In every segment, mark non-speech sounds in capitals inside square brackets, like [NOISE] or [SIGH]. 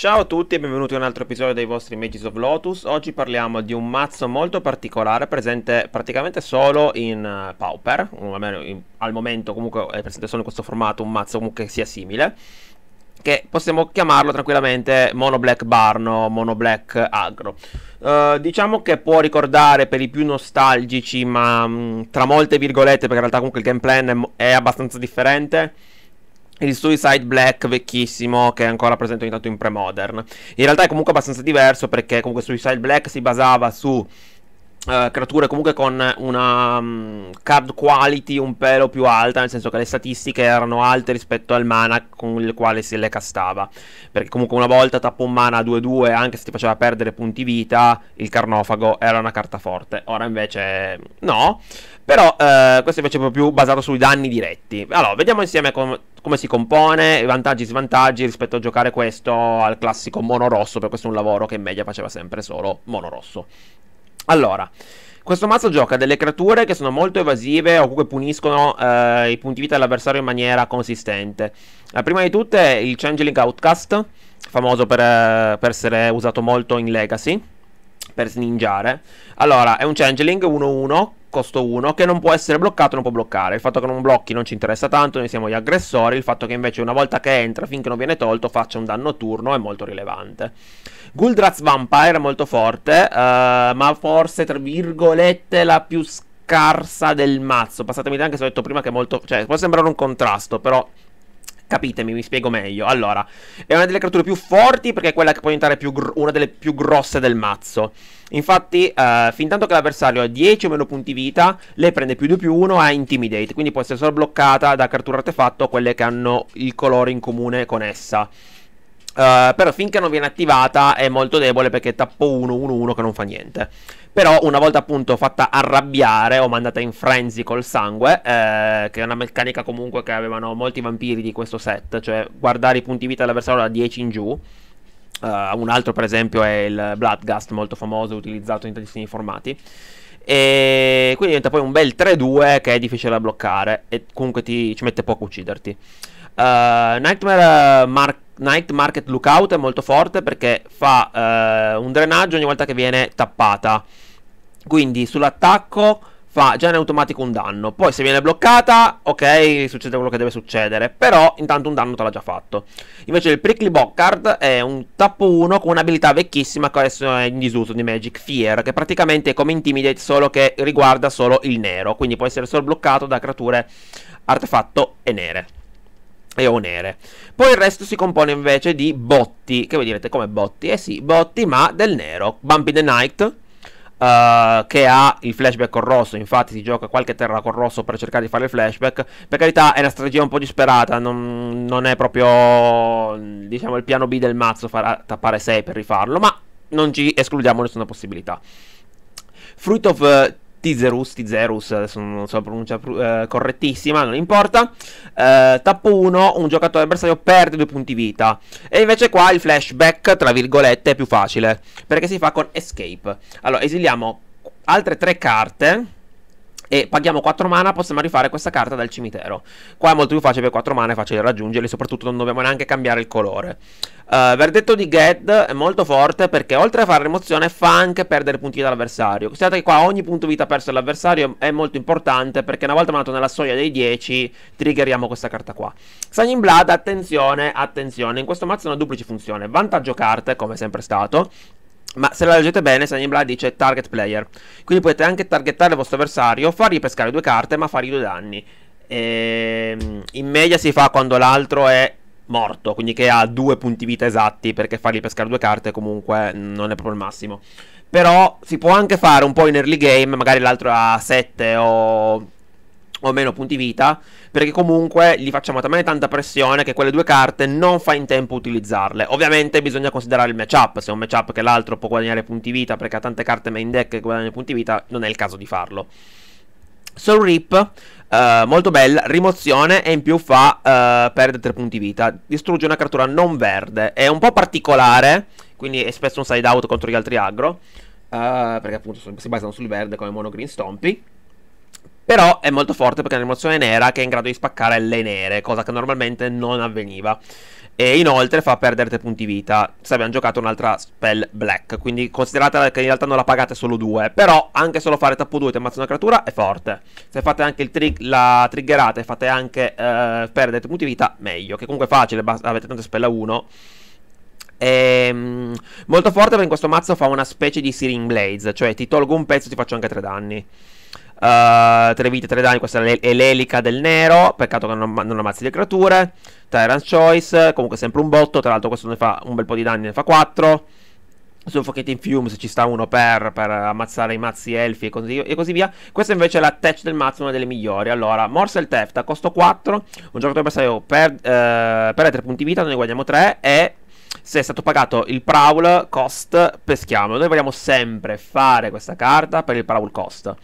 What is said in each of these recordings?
Ciao a tutti e benvenuti a un altro episodio dei vostri Mages of Lotus. Oggi parliamo di un mazzo molto particolare, presente praticamente solo in uh, Pauper, almeno in, al momento comunque è presente solo in questo formato un mazzo comunque sia simile, che possiamo chiamarlo tranquillamente Mono Black Barno, Mono Black Agro. Uh, diciamo che può ricordare per i più nostalgici, ma mh, mm, tra molte virgolette, perché in realtà comunque il game plan è, è abbastanza differente il Suicide Black vecchissimo che è ancora presente ogni tanto in pre-modern. In realtà è comunque abbastanza diverso perché comunque Suicide Black si basava su Uh, creature comunque con una um, card quality un pelo più alta, nel senso che le statistiche erano alte rispetto al mana con il quale si le castava. Perché comunque una volta tappo un mana 2-2, anche se ti faceva perdere punti vita, il carnofago era una carta forte. Ora invece no. Però eh, questo invece è proprio più basato sui danni diretti. Allora, vediamo insieme com- come si compone, i vantaggi e svantaggi rispetto a giocare questo al classico mono rosso, perché questo è un lavoro che in media faceva sempre solo mono rosso. Allora, questo mazzo gioca delle creature che sono molto evasive o comunque puniscono eh, i punti vita dell'avversario in maniera consistente. La prima di tutte è il Changeling Outcast, famoso per, eh, per essere usato molto in Legacy, per sninjare. Allora, è un Changeling 1-1 costo 1 che non può essere bloccato non può bloccare il fatto che non blocchi non ci interessa tanto noi siamo gli aggressori il fatto che invece una volta che entra finché non viene tolto faccia un danno turno è molto rilevante Guldraz Vampire è molto forte uh, ma forse tra virgolette la più scarsa del mazzo passatemi anche se ho detto prima che è molto cioè può sembrare un contrasto però Capitemi, mi spiego meglio. Allora, è una delle creature più forti perché è quella che può diventare gr- una delle più grosse del mazzo. Infatti, eh, fin tanto che l'avversario ha 10 o meno punti vita, lei prende più di più 1 a Intimidate, quindi può essere solo bloccata da creature artefatto quelle che hanno il colore in comune con essa. Eh, però finché non viene attivata è molto debole perché tappo 1 1 1 che non fa niente. Però una volta appunto fatta arrabbiare o mandata in frenzy col sangue, eh, che è una meccanica comunque che avevano molti vampiri di questo set, cioè guardare i punti vita dell'avversario da 10 in giù. Uh, un altro per esempio è il Bloodgust, molto famoso, e utilizzato in tantissimi formati. E quindi diventa poi un bel 3-2 che è difficile da bloccare e comunque ti, ci mette poco a ucciderti. Uh, Nightmare Mark Night Market Lookout è molto forte perché fa eh, un drenaggio ogni volta che viene tappata. Quindi sull'attacco fa già in automatico un danno. Poi se viene bloccata, ok, succede quello che deve succedere. Però intanto un danno te l'ha già fatto. Invece il Prickly Bockard è un tappo 1 con un'abilità vecchissima che adesso è in disuso di Magic Fear, che praticamente è come Intimidate solo che riguarda solo il nero. Quindi può essere solo bloccato da creature artefatto e nere e onere. Poi il resto si compone invece di botti, che voi direte come botti? Eh sì, botti ma del nero. Bumpy the Night, uh, che ha il flashback con rosso, infatti si gioca qualche terra con rosso per cercare di fare il flashback. Per carità è una strategia un po' disperata, non, non è proprio diciamo il piano B del mazzo farà tappare 6 per rifarlo, ma non ci escludiamo nessuna possibilità. Fruit of... Uh, Tizerus, Tizerus, adesso non so la pronuncia eh, correttissima, non importa. Eh, tappo 1, un giocatore avversario perde due punti vita. E invece qua il flashback, tra virgolette, è più facile, perché si fa con escape. Allora, esiliamo altre tre carte e paghiamo 4 mana, possiamo rifare questa carta dal cimitero. Qua è molto più facile per 4 mana, è facile raggiungerli, soprattutto non dobbiamo neanche cambiare il colore. Uh, verdetto di Ged è molto forte perché oltre a fare rimozione fa anche perdere punti dall'avversario. Considerate che qua ogni punto vita perso dall'avversario è molto importante perché una volta mandato nella soglia dei 10 triggeriamo questa carta qua. Signing Blood, attenzione, attenzione, in questo mazzo ha una duplice funzione. Vantaggio carte, come sempre stato, ma se la leggete bene, Sunny Blood dice target player. Quindi potete anche targettare il vostro avversario, fargli pescare due carte, ma fargli due danni. E ehm, in media si fa quando l'altro è morto, quindi che ha due punti vita esatti, perché fargli pescare due carte comunque non è proprio il massimo. Però si può anche fare un po' in early game, magari l'altro ha 7 o o meno punti vita, perché comunque gli facciamo talmente tanta pressione che quelle due carte non fa in tempo utilizzarle. Ovviamente bisogna considerare il matchup, se è un matchup che l'altro può guadagnare punti vita perché ha tante carte main deck che guadagnano punti vita, non è il caso di farlo. Soul Rip, eh, molto bella, rimozione e in più fa eh, perdere 3 punti vita, distrugge una creatura non verde, è un po' particolare, quindi è spesso un side out contro gli altri aggro, eh, perché appunto si basano sul verde come mono green stompy. Però è molto forte perché è un'animazione nera che è in grado di spaccare le nere, cosa che normalmente non avveniva. E inoltre fa perdere 3 punti vita. Se abbiamo giocato un'altra spell black. Quindi considerate che in realtà non la pagate solo 2. Però anche solo fare tappo 2 e ammazza una creatura è forte. Se fate anche il trick, la triggerate e fate anche eh, perdere 3 punti vita, meglio. Che comunque è facile, avete tanto spell a 1. È ehm, molto forte perché in questo mazzo fa una specie di Searing Blades, cioè ti tolgo un pezzo e ti faccio anche 3 danni. Uh, tre vite, tre danni, questa è l'elica del nero, peccato che non, non ammazzi le creature. Tyrant's Choice, comunque sempre un botto, tra l'altro questo ne fa un bel po' di danni, ne fa 4. Suffocating Fumes, ci sta uno per, per ammazzare i mazzi elfi e così, e così, via. Questa invece è la touch del mazzo, una delle migliori. Allora, Morsel Theft a costo 4, un giocatore bersaglio per, eh, per 3 punti vita, noi ne guadagniamo 3 e se è stato pagato il Prowl cost peschiamo. Noi vogliamo sempre fare questa carta per il Prowl cost.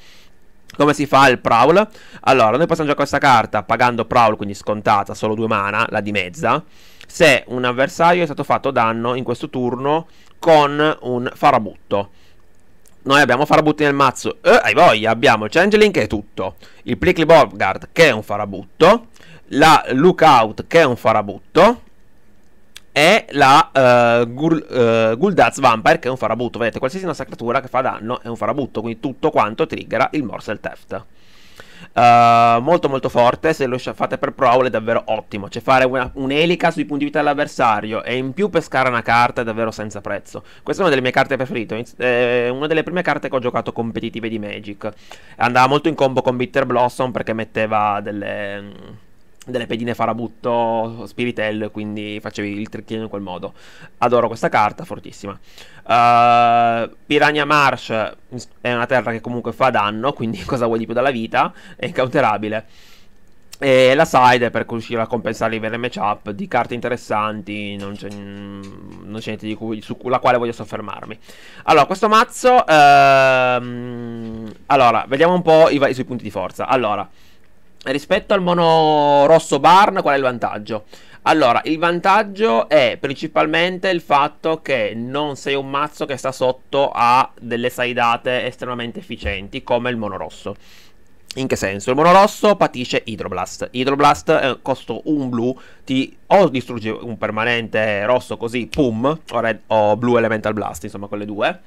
Come si fa il Prowl? Allora, noi possiamo giocare questa carta pagando Prowl, quindi scontata, solo due mana, la di mezza, se un avversario è stato fatto danno in questo turno con un farabutto. Noi abbiamo farabutti nel mazzo, eh, hai voglia, abbiamo il Changeling che è tutto, il Plickly Bogard che è un farabutto, la Lookout che è un farabutto, è la uh, Gul, uh, eh, Guldaz Vampire che è un farabutto. Vedete, qualsiasi una sacratura che fa danno è un farabutto, quindi tutto quanto triggera il Morsel Theft. Uh, molto molto forte, se lo fate per prowl è davvero ottimo, cioè fare un'elica sui punti vita dell'avversario e in più pescare una carta è davvero senza prezzo. Questa è una delle mie carte preferite, è una delle prime carte che ho giocato competitive di Magic. Andava molto in combo con Bitter Blossom perché metteva delle mm, delle pedine farabutto spiritello e quindi facevi il tricchino in quel modo adoro questa carta fortissima uh, Piranha Marsh è una terra che comunque fa danno quindi [LAUGHS] cosa vuoi di più dalla vita è incounterabile e la side è per riuscire a compensare i veri matchup di carte interessanti, non c'è, mm, non c'è niente di cui, sulla quale voglio soffermarmi. Allora, questo mazzo... Ehm, allora, vediamo un po' i, i suoi punti di forza. Allora, Rispetto al mono rosso Barn, qual è il vantaggio? Allora, il vantaggio è principalmente il fatto che non sei un mazzo che sta sotto a delle saidate estremamente efficienti come il mono rosso. In che senso? Il mono rosso patisce Hydroblast. Hydroblast eh, costo un blu, ti o distrugge un permanente rosso così, pum, o, red, o blu elemental blast, insomma quelle due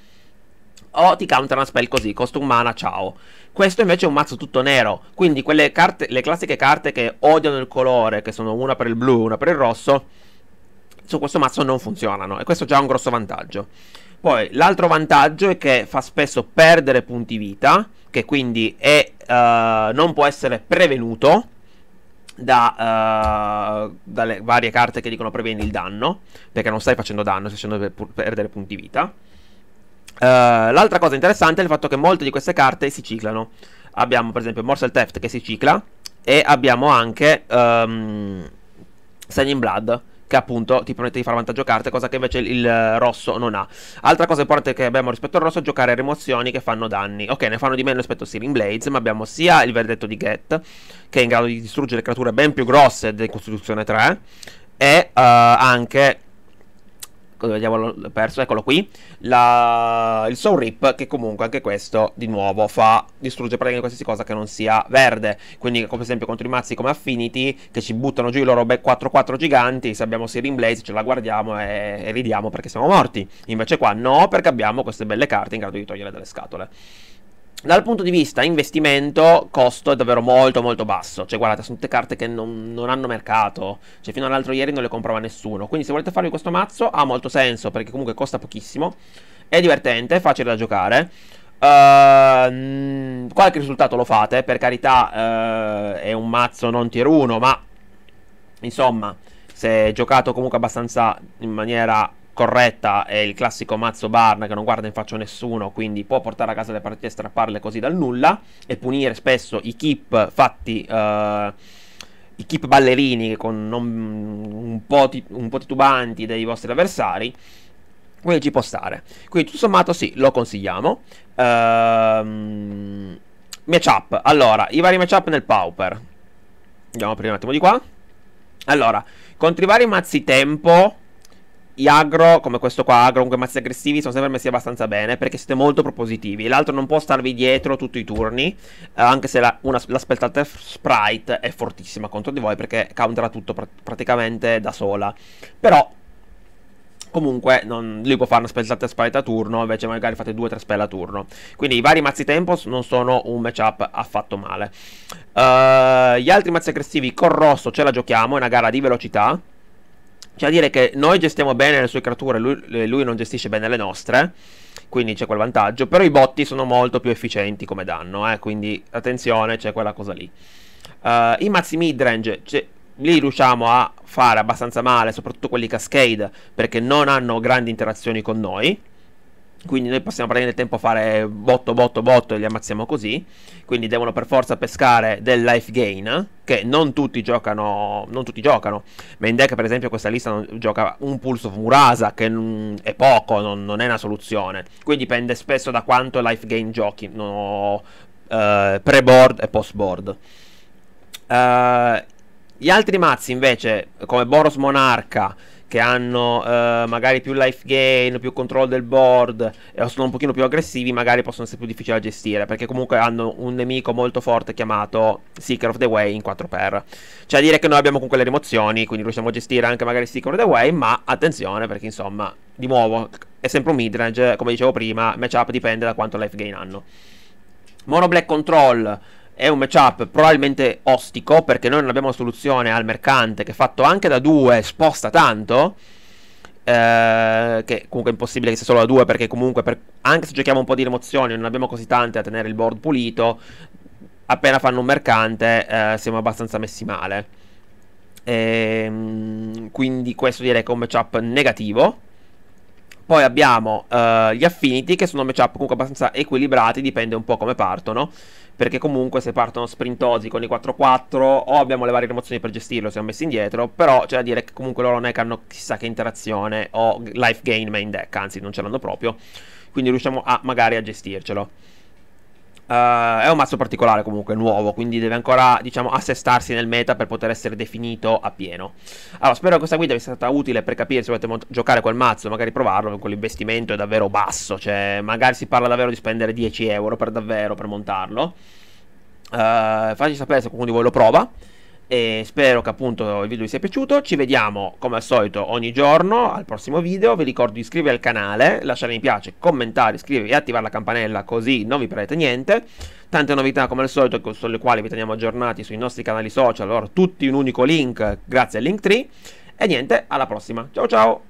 o oh, ti counter una spell così, costa un mana, ciao. Questo invece è un mazzo tutto nero, quindi quelle carte, le classiche carte che odiano il colore, che sono una per il blu, e una per il rosso, su questo mazzo non funzionano e questo è già un grosso vantaggio. Poi l'altro vantaggio è che fa spesso perdere punti vita, che quindi è, uh, non può essere prevenuto da, uh, dalle varie carte che dicono previeni il danno, perché non stai facendo danno, stai facendo per perdere punti vita. Uh, l'altra cosa interessante è il fatto che molte di queste carte si ciclano. Abbiamo per esempio Morsel Theft che si cicla e abbiamo anche um, ehm, Signing Blood che appunto ti permette di fare vantaggio carte, cosa che invece il, il eh, rosso non ha. Altra cosa importante che abbiamo rispetto al rosso è giocare rimozioni che fanno danni. Ok, ne fanno di meno rispetto a Searing Blades, ma abbiamo sia il verdetto di Get, che è in grado di distruggere creature ben più grosse di Costituzione 3, e uh, anche vediamo l'ho perso, eccolo qui, la, il Soul Rip che comunque anche questo di nuovo fa, distrugge praticamente qualsiasi cosa che non sia verde, quindi come esempio contro i mazzi come Affinity che ci buttano giù i loro 4-4 giganti, se abbiamo Sirin Blaze ce la guardiamo e, e ridiamo perché siamo morti, invece qua no perché abbiamo queste belle carte in grado di togliere dalle scatole. Dal punto di vista investimento, costo è davvero molto molto basso. Cioè, guardate, sono tutte carte che non, non hanno mercato. Cioè, fino all'altro ieri non le comprava nessuno. Quindi, se volete farvi questo mazzo, ha molto senso, perché comunque costa pochissimo. È divertente, è facile da giocare. Uh, qualche risultato lo fate, per carità, uh, è un mazzo non tier 1, ma... Insomma, se giocato comunque abbastanza in maniera corretta è il classico mazzo Barn che non guarda in faccia nessuno, quindi può portare a casa le partite e strapparle così dal nulla e punire spesso i keep fatti... Eh, i keep ballerini con non, mm, un, po ti, un po' titubanti dei vostri avversari quindi ci può stare. Quindi tutto sommato sì, lo consigliamo. Ehm, matchup. Allora, i vari matchup nel Pauper. Andiamo prima un attimo di qua. Allora, contro i vari mazzi tempo gli agro, come questo qua, agro, comunque mazzi aggressivi, sono sempre messi abbastanza bene perché siete molto propositivi. L'altro non può starvi dietro tutti i turni, eh, anche se la, una, sprite è fortissima contro di voi perché countera tutto pr- praticamente da sola. Però comunque non, lui può fare una spellata sprite a turno, invece magari fate due o tre spell a turno. Quindi i vari mazzi tempo non sono un matchup affatto male. Uh, gli altri mazzi aggressivi, con rosso ce la giochiamo, è una gara di velocità. Cioè a dire che noi gestiamo bene le sue creature, lui, lui non gestisce bene le nostre, quindi c'è quel vantaggio, però i botti sono molto più efficienti come danno, eh, quindi attenzione, c'è quella cosa lì. Uh, I mazzi midrange, cioè, lì riusciamo a fare abbastanza male, soprattutto quelli cascade, perché non hanno grandi interazioni con noi. Quindi noi possiamo prendere tempo a fare botto, botto, botto e li ammazziamo così. Quindi devono per forza pescare del life gain, che non tutti giocano, non tutti giocano. Main deck per esempio questa lista non, gioca un Pulse of Murasa, che è poco, non, non, è una soluzione. Quindi dipende spesso da quanto life gain giochi, no, eh, pre-board e post-board. Eh, gli altri mazzi invece, come Boros Monarca che hanno eh, magari più life gain, più control del board e sono un pochino più aggressivi, magari possono essere più difficili da gestire, perché comunque hanno un nemico molto forte chiamato Seeker of the Way in 4 per. Cioè a dire che noi abbiamo comunque le rimozioni, quindi riusciamo a gestire anche magari Seeker of the Way, ma attenzione perché insomma, di nuovo, è sempre un midrange, come dicevo prima, matchup dipende da quanto life gain hanno. Mono Black Control è un matchup probabilmente ostico perché noi non abbiamo soluzione al mercante che fatto anche da due sposta tanto. Eh, che comunque è impossibile che sia solo da due perché comunque per, anche se giochiamo un po' di emozioni non abbiamo così tante a tenere il board pulito. Appena fanno un mercante eh, siamo abbastanza messi male. E, ehm, quindi questo direi che è un matchup negativo. Poi abbiamo uh, gli affinity che sono matchup comunque abbastanza equilibrati, dipende un po' come partono. Perché comunque se partono sprintosi con i 4-4 o abbiamo le varie rimozioni per gestirlo, siamo messi indietro. Però c'è da dire che comunque loro non è che hanno chissà che interazione o life gain main deck, anzi non ce l'hanno proprio. Quindi riusciamo a magari a gestircelo. Uh, è un mazzo particolare comunque, nuovo, quindi deve ancora, diciamo, assestarsi nel meta per poter essere definito a pieno. Allora, spero che questa guida vi sia stata utile per capire se volete giocare quel mazzo, magari provarlo, quell'investimento è davvero basso, cioè magari si parla davvero di spendere 10 euro per davvero per montarlo. Uh, fateci sapere se qualcuno di voi lo prova e spero che appunto il video vi sia piaciuto ci vediamo come al solito ogni giorno al prossimo video vi ricordo di iscrivervi al canale lasciare mi piace commentare iscrivervi e attivare la campanella così non vi perdete niente tante novità come al solito sulle quali vi teniamo aggiornati sui nostri canali social allora tutti in un unico link grazie al link 3 e niente alla prossima ciao ciao